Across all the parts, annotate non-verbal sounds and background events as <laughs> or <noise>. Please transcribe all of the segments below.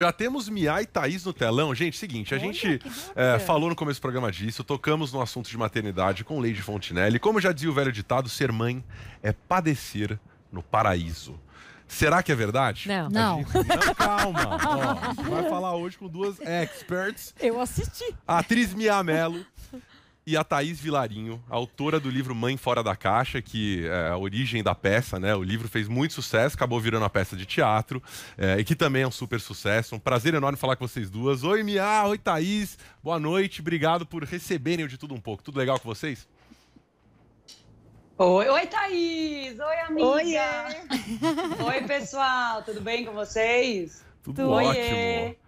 Já temos Mia e Thaís no telão. Gente, seguinte, a Olha, gente é, falou no começo do programa disso, tocamos no assunto de maternidade com Lady Fontinelli. Como já dizia o velho ditado, ser mãe é padecer no paraíso. Será que é verdade? Não. Não. Gente... Não, calma. <laughs> Ó, vai falar hoje com duas experts. Eu assisti. A atriz Mia Mello, e a Thaís Vilarinho, autora do livro Mãe Fora da Caixa, que é a origem da peça, né? O livro fez muito sucesso, acabou virando a peça de teatro, é, e que também é um super sucesso. Um prazer enorme falar com vocês duas. Oi, Mia! Oi, Thaís! Boa noite, obrigado por receberem o de tudo um pouco. Tudo legal com vocês? Oi, oi, Thaís! Oi, amiga! <laughs> Oi, pessoal! Tudo bem com vocês? Tudo ótimo! Cadê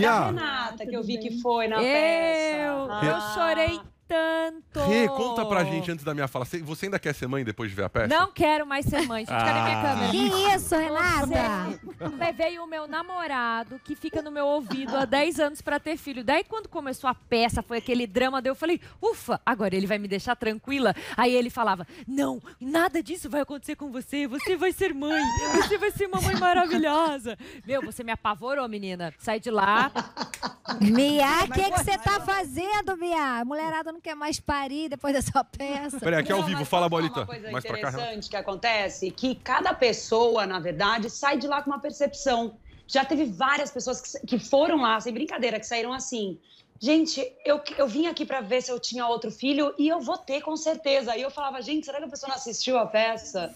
Minha... a Renata, ah, que eu vi que foi na eu, peça? Eu ah. chorei tanto. Rê, conta pra gente antes da minha fala. Você ainda quer ser mãe depois de ver a peça? Não quero mais ser mãe, gente. Cadê minha ah. câmera? Que isso, Renata? Veio o meu namorado, que fica no meu ouvido há 10 anos pra ter filho. Daí, quando começou a peça, foi aquele drama, daí eu falei, ufa, agora ele vai me deixar tranquila. Aí ele falava, não, nada disso vai acontecer com você. Você vai ser mãe. Você vai ser uma mãe maravilhosa. Meu, você me apavorou, menina. Sai de lá. Mia, o que você tá fazendo, Mia? Mulherada não não quer mais parir depois dessa <laughs> peça. Peraí, aqui não, ao vivo, fala, Bolita. Uma coisa mais interessante que acontece, que cada pessoa, na verdade, sai de lá com uma percepção. Já teve várias pessoas que, que foram lá, sem brincadeira, que saíram assim. Gente, eu, eu vim aqui para ver se eu tinha outro filho e eu vou ter com certeza. Aí eu falava, gente, será que a pessoa não assistiu a peça?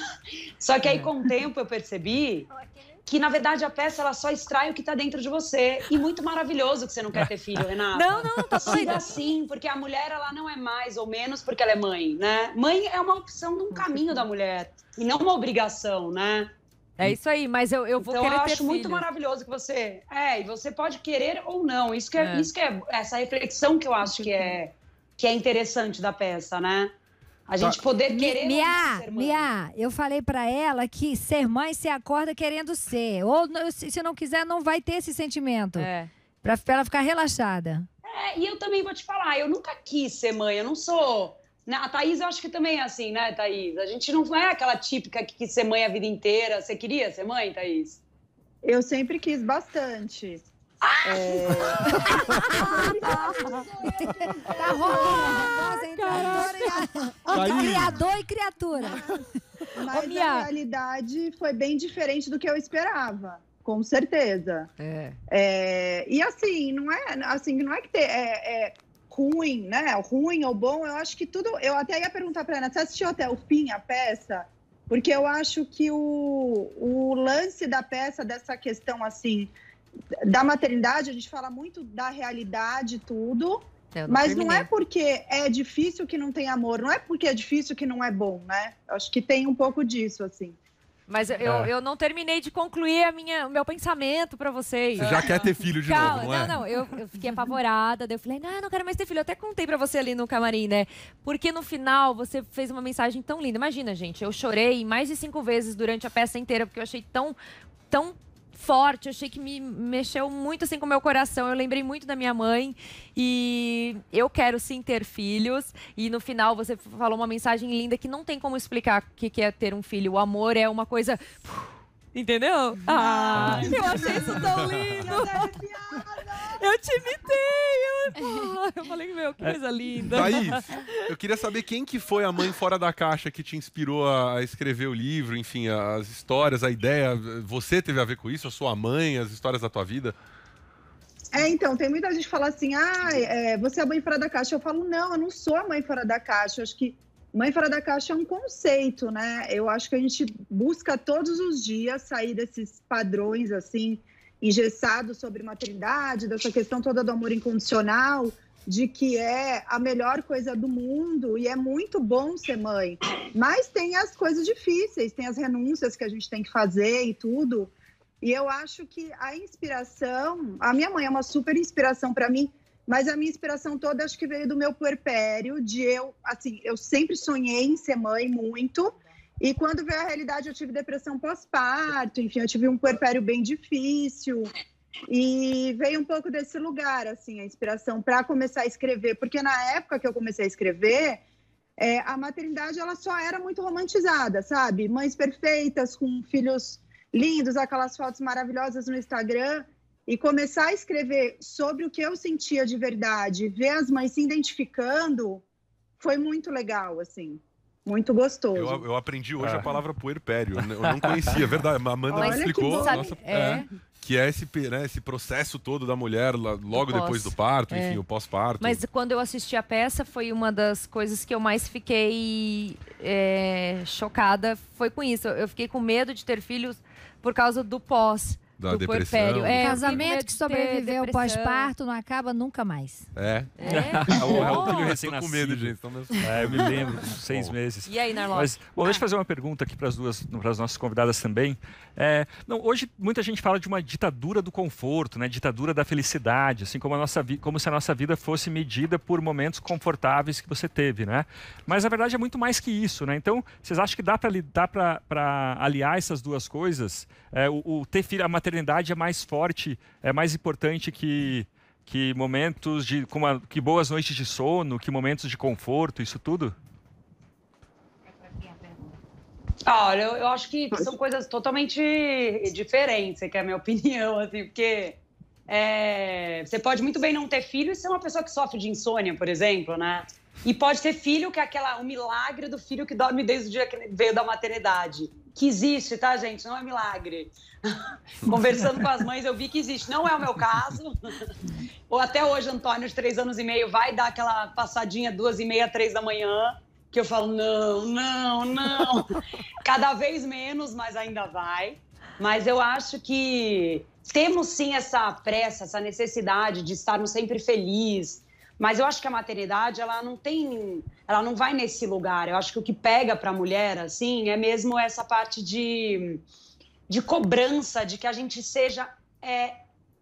<laughs> Só que aí é. com o tempo eu percebi que na verdade a peça ela só extrai o que está dentro de você. E muito maravilhoso que você não quer ter filho, Renata. Não, não, tá Siga assim, porque a mulher ela não é mais ou menos porque ela é mãe, né? Mãe é uma opção de um caminho da mulher e não uma obrigação, né? É isso aí, mas eu, eu vou então, querer eu acho muito maravilhoso que você. É, e você pode querer ou não. Isso que é, é. isso que é essa reflexão que eu acho que é que é interessante da peça, né? A gente tá. poder querer. Mia, ser mãe. Mia, eu falei para ela que ser mãe se acorda querendo ser. Ou se não quiser, não vai ter esse sentimento. É. Pra, pra ela ficar relaxada. É, e eu também vou te falar, eu nunca quis ser mãe, eu não sou. A Thaís, eu acho que também é assim, né, Thaís? A gente não é aquela típica que quis ser mãe a vida inteira. Você queria ser mãe, Thaís? Eu sempre quis bastante tá rolando entre criador, e... criador e criatura. Mas Ô, a realidade foi bem diferente do que eu esperava. Com certeza. É. é e assim, não é assim, não é que ter, é, é, ruim, né? Ruim ou bom, eu acho que tudo. Eu até ia perguntar para Ana, você assistiu até o fim a peça? Porque eu acho que o, o lance da peça, dessa questão assim, da maternidade, a gente fala muito da realidade tudo, é, não mas terminei. não é porque é difícil que não tem amor, não é porque é difícil que não é bom, né? acho que tem um pouco disso, assim. Mas eu, eu é. não terminei de concluir a minha, o meu pensamento para vocês. Você já quer ter filho de Calma, novo, não é? Não, não, eu, eu fiquei apavorada, daí eu falei, não, eu não quero mais ter filho. Eu até contei para você ali no camarim, né? Porque no final você fez uma mensagem tão linda. Imagina, gente, eu chorei mais de cinco vezes durante a peça inteira, porque eu achei tão tão forte. Eu achei que me mexeu muito assim com o meu coração. Eu lembrei muito da minha mãe e eu quero sim ter filhos. E no final você falou uma mensagem linda que não tem como explicar o que é ter um filho. O amor é uma coisa. Entendeu? Ah, eu achei isso tão lindo. É eu te imitei eu falei, meu, que é. coisa linda. Thaís, eu queria saber quem que foi a mãe fora da caixa que te inspirou a escrever o livro, enfim, as histórias, a ideia. Você teve a ver com isso? A sua mãe, as histórias da tua vida? É, então, tem muita gente que fala assim, ah, é, você é a mãe fora da caixa. Eu falo, não, eu não sou a mãe fora da caixa. Eu acho que mãe fora da caixa é um conceito, né? Eu acho que a gente busca todos os dias sair desses padrões, assim, engessado sobre maternidade, dessa questão toda do amor incondicional, de que é a melhor coisa do mundo e é muito bom ser mãe. Mas tem as coisas difíceis, tem as renúncias que a gente tem que fazer e tudo. E eu acho que a inspiração, a minha mãe é uma super inspiração para mim, mas a minha inspiração toda acho que veio do meu puerpério, de eu, assim, eu sempre sonhei em ser mãe muito. E quando veio a realidade, eu tive depressão pós-parto, enfim, eu tive um puerpério bem difícil. E veio um pouco desse lugar, assim, a inspiração para começar a escrever, porque na época que eu comecei a escrever, é, a maternidade ela só era muito romantizada, sabe? Mães perfeitas com filhos lindos, aquelas fotos maravilhosas no Instagram e começar a escrever sobre o que eu sentia de verdade, ver as mães se identificando, foi muito legal, assim. Muito gostoso. Eu, eu aprendi hoje a ah. palavra puerpério. Eu não conhecia, é verdade. A Amanda Olha me explicou. Que, nossa, é. é. que é esse, né, esse processo todo da mulher logo depois do parto, é. enfim, o pós-parto. Mas quando eu assisti a peça, foi uma das coisas que eu mais fiquei é, chocada. Foi com isso. Eu fiquei com medo de ter filhos por causa do pós da do depressão. É, É, casamento que sobreviveu pós-parto não acaba nunca mais. É? É, o, é? é um filho é recém-nascido. com medo, gente. Então, é, eu me lembro, então é, seis meses. E aí, Narlon? bom, deixa eu ah. fazer uma pergunta aqui para as duas, para as nossas convidadas também. É, não, hoje muita gente fala de uma ditadura do conforto, né? Ditadura da felicidade, assim como a nossa como se a nossa vida fosse medida por momentos confortáveis que você teve, né? Mas na verdade é muito mais que isso, né? Então, vocês acham que dá para para aliar essas duas coisas? É, o, o, ter filho, a maternidade é mais forte, é mais importante que que momentos de como a, que boas noites de sono, que momentos de conforto, isso tudo? Olha, eu, eu acho que são coisas totalmente diferentes, é que é a minha <laughs> opinião, assim, porque é, você pode muito bem não ter filho e ser uma pessoa que sofre de insônia, por exemplo, né? E pode ter filho, que é aquela, o milagre do filho que dorme desde o dia que veio da maternidade. Que existe, tá, gente? Não é milagre. <laughs> Conversando com as mães, eu vi que existe. Não é o meu caso. <laughs> Ou até hoje, Antônio, de três anos e meio, vai dar aquela passadinha duas e meia, três da manhã que eu falo, não, não, não. <laughs> Cada vez menos, mas ainda vai. Mas eu acho que temos sim essa pressa, essa necessidade de estarmos sempre felizes. Mas eu acho que a maternidade, ela não tem, ela não vai nesse lugar. Eu acho que o que pega para a mulher assim é mesmo essa parte de de cobrança de que a gente seja é,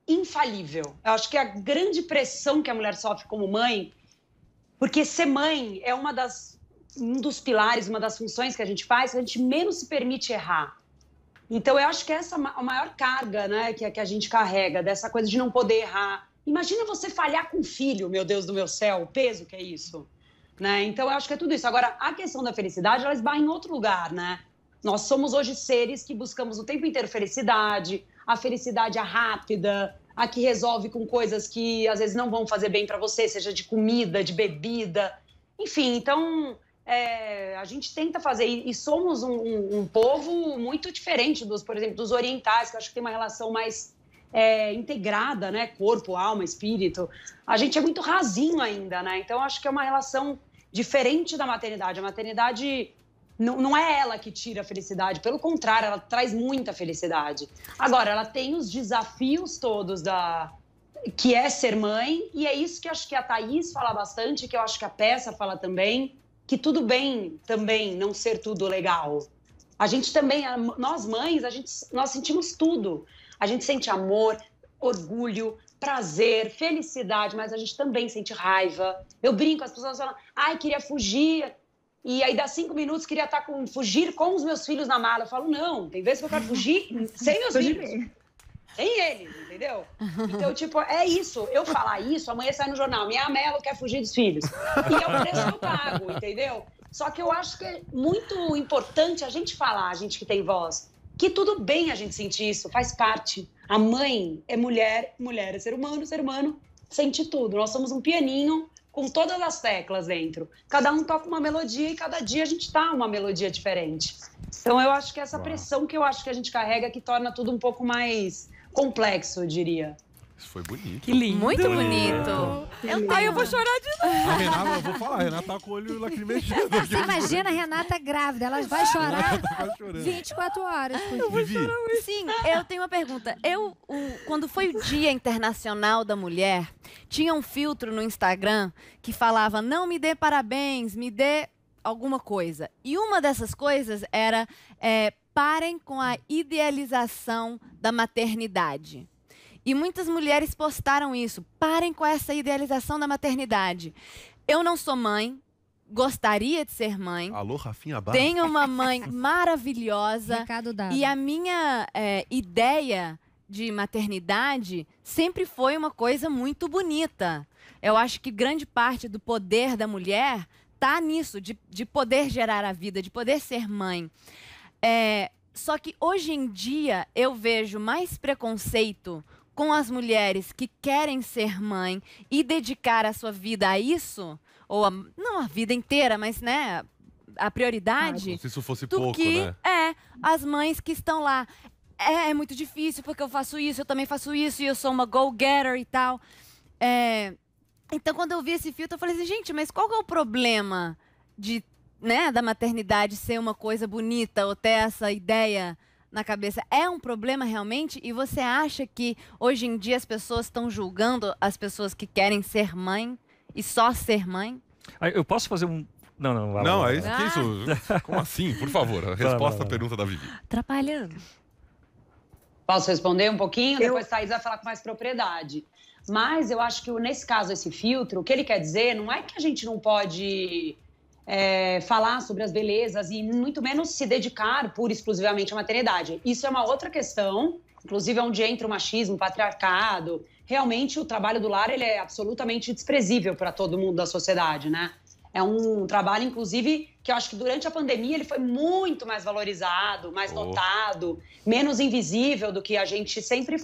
infalível. Eu acho que a grande pressão que a mulher sofre como mãe, porque ser mãe é uma das um dos pilares, uma das funções que a gente faz, a gente menos se permite errar. Então, eu acho que essa é a maior carga né, que, que a gente carrega, dessa coisa de não poder errar. Imagina você falhar com um filho, meu Deus do meu céu, o peso que é isso. Né? Então, eu acho que é tudo isso. Agora, a questão da felicidade, ela esbarra em outro lugar, né? Nós somos hoje seres que buscamos o tempo inteiro felicidade, a felicidade é rápida, a que resolve com coisas que às vezes não vão fazer bem para você, seja de comida, de bebida, enfim. Então, é, a gente tenta fazer, e, e somos um, um, um, povo muito diferente dos, por exemplo, dos orientais, que eu acho que tem uma relação mais é, integrada, né? Corpo, alma, espírito. A gente é muito rasinho ainda, né? Então, acho que é uma relação diferente da maternidade. A maternidade não, não é ela que tira a felicidade, pelo contrário, ela traz muita felicidade. Agora, ela tem os desafios todos da, que é ser mãe, e é isso que acho que a Thaís fala bastante, que eu acho que a peça fala também, que tudo bem também não ser tudo legal. A gente também, nós mães, a gente, nós sentimos tudo. A gente sente amor, orgulho, prazer, felicidade, mas a gente também sente raiva. Eu brinco, as pessoas falam, ai, queria fugir. E aí, dá cinco minutos, queria estar tá com, fugir com os meus filhos na mala. Eu falo, não, tem vezes que eu quero fugir <laughs> sem meus filhos. Tem eles, entendeu? Então, <laughs> tipo, é isso. Eu falar isso, amanhã sai no jornal. Minha Melo quer fugir dos filhos. E é o preço que eu pago, entendeu? Só que eu acho que é muito importante a gente falar, a gente que tem voz, que tudo bem a gente sentir isso, faz parte. A mãe é mulher, mulher é ser humano, ser humano sente tudo. Nós somos um pianinho com todas as teclas dentro. Cada um toca uma melodia e cada dia a gente tá uma melodia diferente. Então eu acho que essa pressão que eu acho que a gente carrega é que torna tudo um pouco mais complexo, eu diria. Isso foi bonito. Que lindo. Muito bonito. Aí eu vou chorar de novo. A Renata, eu vou falar, a Renata tá com o olho lacrimejando. Você imagina a Renata grávida, ela vai chorar 24 tá horas. Eu vou chorar muito. Sim, eu tenho uma pergunta. Eu, o, quando foi o Dia Internacional da Mulher, tinha um filtro no Instagram que falava, não me dê parabéns, me dê alguma coisa. E uma dessas coisas era é, parem com a idealização da maternidade. E muitas mulheres postaram isso. Parem com essa idealização da maternidade. Eu não sou mãe, gostaria de ser mãe. Alô, Rafinha Barra. Tenho uma <laughs> mãe maravilhosa. E a minha é, ideia de maternidade sempre foi uma coisa muito bonita. Eu acho que grande parte do poder da mulher está nisso, de, de poder gerar a vida, de poder ser mãe. É, só que hoje em dia eu vejo mais preconceito com as mulheres que querem ser mãe e dedicar a sua vida a isso, ou a, não a vida inteira, mas né, a prioridade. Como ah, se isso fosse pouco, que, né? É, as mães que estão lá. É, é, muito difícil porque eu faço isso, eu também faço isso e eu sou uma go-getter e tal. É, então, quando eu vi esse filtro, eu falei assim, gente, mas qual é o problema de né, da maternidade ser uma coisa bonita ou ter essa ideia na cabeça é um problema realmente? E você acha que hoje em dia as pessoas estão julgando as pessoas que querem ser mãe e só ser mãe? Ah, eu posso fazer um. Não, não, vai Não, é, é isso, ah. isso? <laughs> Como assim? Por favor, resposta à pergunta da Vivi. Atrapalhando. Posso responder um pouquinho? Eu... Depois Thaís vai falar com mais propriedade. Mas eu acho que nesse caso, esse filtro, o que ele quer dizer não é que a gente não pode é, falar sobre as belezas e muito menos se dedicar pura e exclusivamente à maternidade. Isso é uma outra questão, inclusive é onde entra o machismo, o patriarcado. Realmente o trabalho do lar ele é absolutamente desprezível para todo mundo da sociedade, né? É um trabalho, inclusive, que eu acho que durante a pandemia ele foi muito mais valorizado, mais oh. notado, menos invisível do que a gente sempre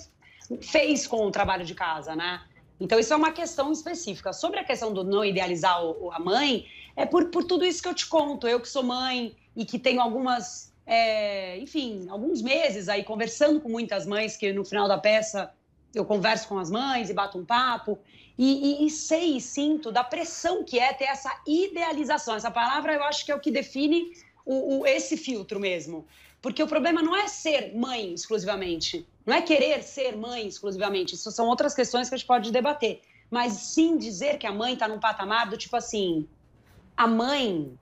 fez com o trabalho de casa, né? Então, isso é uma questão específica. Sobre a questão do não idealizar a mãe, é por, por tudo isso que eu te conto. Eu que sou mãe e que tenho algumas, é, enfim, alguns meses aí conversando com muitas mães, que no final da peça eu converso com as mães e bato um papo. E, e, e sei e sinto da pressão que é ter essa idealização. Essa palavra eu acho que é o que define o, o, esse filtro mesmo. Porque o problema não é ser mãe exclusivamente, não é querer ser mãe exclusivamente. Isso são outras questões que a gente pode debater. Mas sim dizer que a mãe está num patamar do tipo assim: a mãe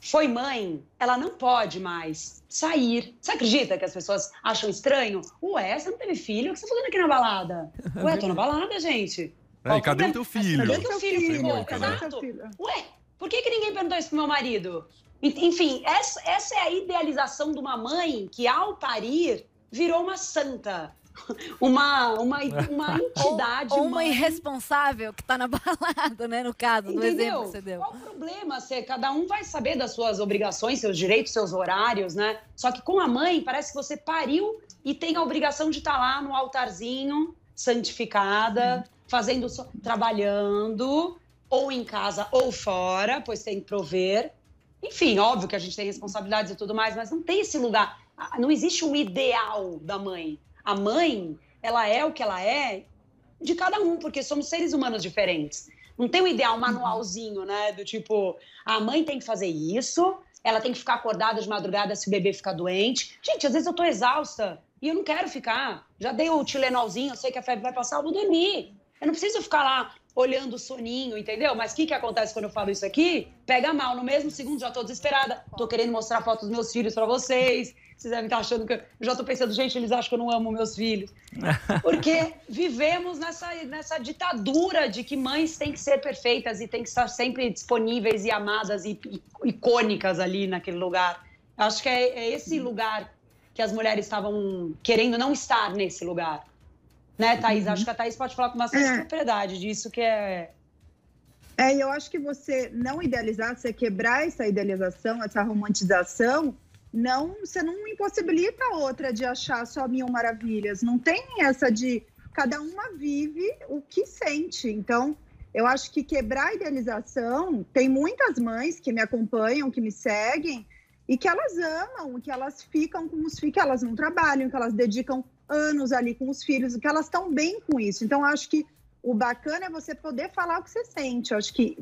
foi mãe, ela não pode mais sair. Você acredita que as pessoas acham estranho? Ué, você não teve filho? O que você tá fazendo aqui na balada? <laughs> Ué, tô na balada, gente. É, Qual, cadê o teu filho? Cadê o teu filho? filho ficou? Exato. Ué, por que, que ninguém perguntou isso pro meu marido? Enfim, essa, essa é a idealização de uma mãe que, ao parir, virou uma santa. <laughs> uma, uma, uma <laughs> entidade. Ou, ou uma irresponsável que está na <laughs> balada, né? No caso, Entendeu? do exemplo que você deu. Qual o problema? Você, cada um vai saber das suas obrigações, seus direitos, seus horários, né? Só que com a mãe, parece que você pariu e tem a obrigação de estar tá lá no altarzinho, santificada, hum. fazendo, trabalhando, ou em casa ou fora, pois tem que prover. Enfim, óbvio que a gente tem responsabilidades e tudo mais, mas não tem esse lugar. Ah, não existe um ideal da mãe a mãe, ela é o que ela é de cada um, porque somos seres humanos diferentes. Não tem um ideal, uhum. manualzinho, né? Do tipo, a mãe tem que fazer isso, ela tem que ficar acordada de madrugada se o bebê ficar doente. Gente, às vezes eu tô exausta e eu não quero ficar. Já dei o tilenolzinho, eu sei que a febre vai passar, eu vou dormir. Eu não preciso ficar lá olhando o soninho, entendeu? Mas o que, que acontece quando eu falo isso aqui? Pega mal, no mesmo segundo já tô desesperada, tô querendo mostrar fotos dos meus filhos para vocês, vocês devem estar achando que. Eu já estou pensando, gente, eles acham que eu não amo meus filhos. <laughs> Porque vivemos nessa, nessa ditadura de que mães têm que ser perfeitas e têm que estar sempre disponíveis e amadas e, e icônicas ali naquele lugar. Acho que é, é esse lugar que as mulheres estavam querendo não estar nesse lugar. Né, Thaís? Uhum. Acho que a Thaís pode falar com bastante é. propriedade disso, que é. É, eu acho que você não idealizar, você quebrar essa idealização, essa romantização, não, você não impossibilita a outra de achar só mil maravilhas. Não tem essa de cada uma vive o que sente. Então, eu acho que quebrar a idealização, tem muitas mães que me acompanham, que me seguem, e que elas amam, que elas ficam com os filhos, que elas não trabalham, que elas dedicam anos ali com os filhos, que elas estão bem com isso. Então, acho que o bacana é você poder falar o que você sente. Eu acho que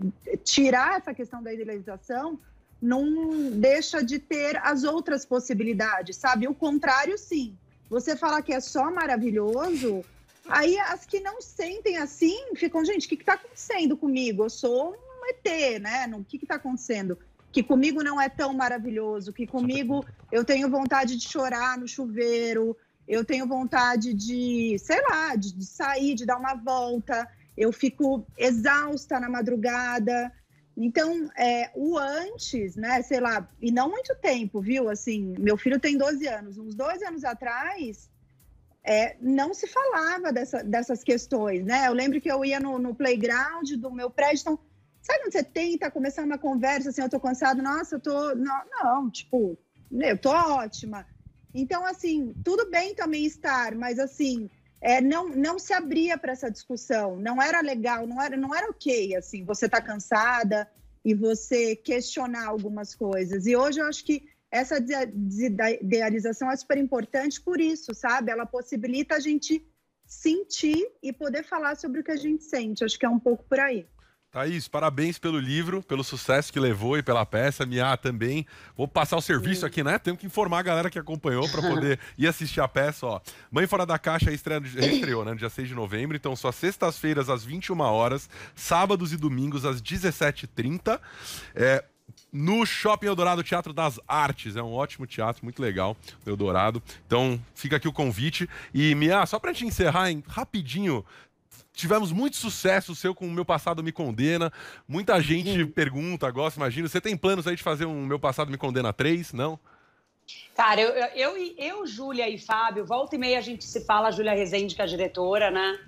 tirar essa questão da idealização não deixa de ter as outras possibilidades, sabe? O contrário, sim. Você fala que é só maravilhoso, aí as que não sentem assim ficam, gente, o que está acontecendo comigo? Eu sou um ET, né? O que está acontecendo? Que comigo não é tão maravilhoso, que comigo eu tenho vontade de chorar no chuveiro, eu tenho vontade de, sei lá, de, de sair, de dar uma volta, eu fico exausta na madrugada então, é, o antes, né, sei lá, e não muito tempo, viu? Assim, meu filho tem 12 anos, uns dois anos atrás, é, não se falava dessa, dessas questões, né? Eu lembro que eu ia no, no playground do meu prédio, então, sabe quando você tenta começar uma conversa, assim, eu tô cansado, nossa, eu tô... Não, não tipo, eu tô ótima. Então, assim, tudo bem também estar, mas assim, é, não, não se abria para essa discussão. Não era legal, não era, não era ok, assim, você tá cansada e você questionar algumas coisas. E hoje eu acho que essa idealização é super importante por isso, sabe? Ela possibilita a gente sentir e poder falar sobre o que a gente sente. Acho que é um pouco por aí. Thaís, parabéns pelo livro, pelo sucesso que levou e pela peça. Mia também. Vou passar o serviço aqui, né? Tenho que informar a galera que acompanhou para poder <laughs> ir assistir a peça, ó. Mãe Fora da Caixa estreia, estreou, né? No dia 6 de novembro. Então, só sextas-feiras às 21 horas, sábados e domingos às 17h30. É, no Shopping Eldorado Teatro das Artes. É um ótimo teatro, muito legal, Eldorado. Então, fica aqui o convite. E, Mia, só para gente encerrar, hein, rapidinho, tivemos muito sucesso seu com o Meu Passado Me Condena. Muita gente Sim. pergunta, gosta, imagina. Você tem planos aí de fazer um Meu Passado Me Condena 3, não? Cara, eu, eu, eu, eu Júlia e Fábio, volta e meia a gente se fala, Júlia Rezende, que é a diretora, né?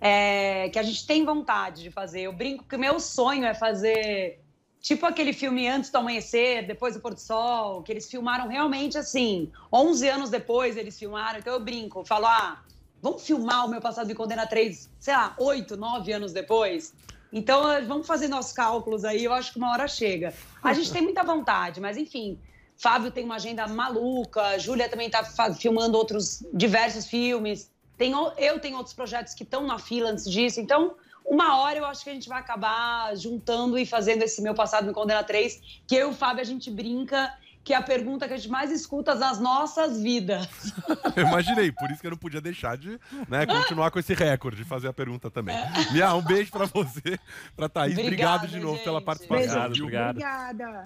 É, que a gente tem vontade de fazer. Eu brinco que o meu sonho é fazer tipo aquele filme Antes do Amanhecer, Depois do Pôr do Sol, que eles filmaram realmente assim, 11 anos depois eles filmaram. Então eu brinco, falo, ah, Vamos filmar o meu passado de condena três, sei lá, oito, nove anos depois? Então, eh, vamos fazer nossos cálculos aí, eu acho que uma hora chega. A gente tem muita vontade, mas enfim, Fábio tem uma agenda maluca, Júlia também está filmando outros diversos filmes. Tem, eu tenho outros projetos que estão na fila antes disso, então uma hora eu acho que a gente vai acabar juntando e fazendo esse meu passado me condena 3, que eu e o Fábio a gente brinca que é a pergunta que a gente mais escuta nas nossas vidas. <laughs> Eu imaginei, por isso que eu não podia deixar de né, continuar com esse recorde, fazer a pergunta também. É. Mia, um beijo para você, para Thaís. Obrigado, obrigado de novo gente. pela participação. Obrigada.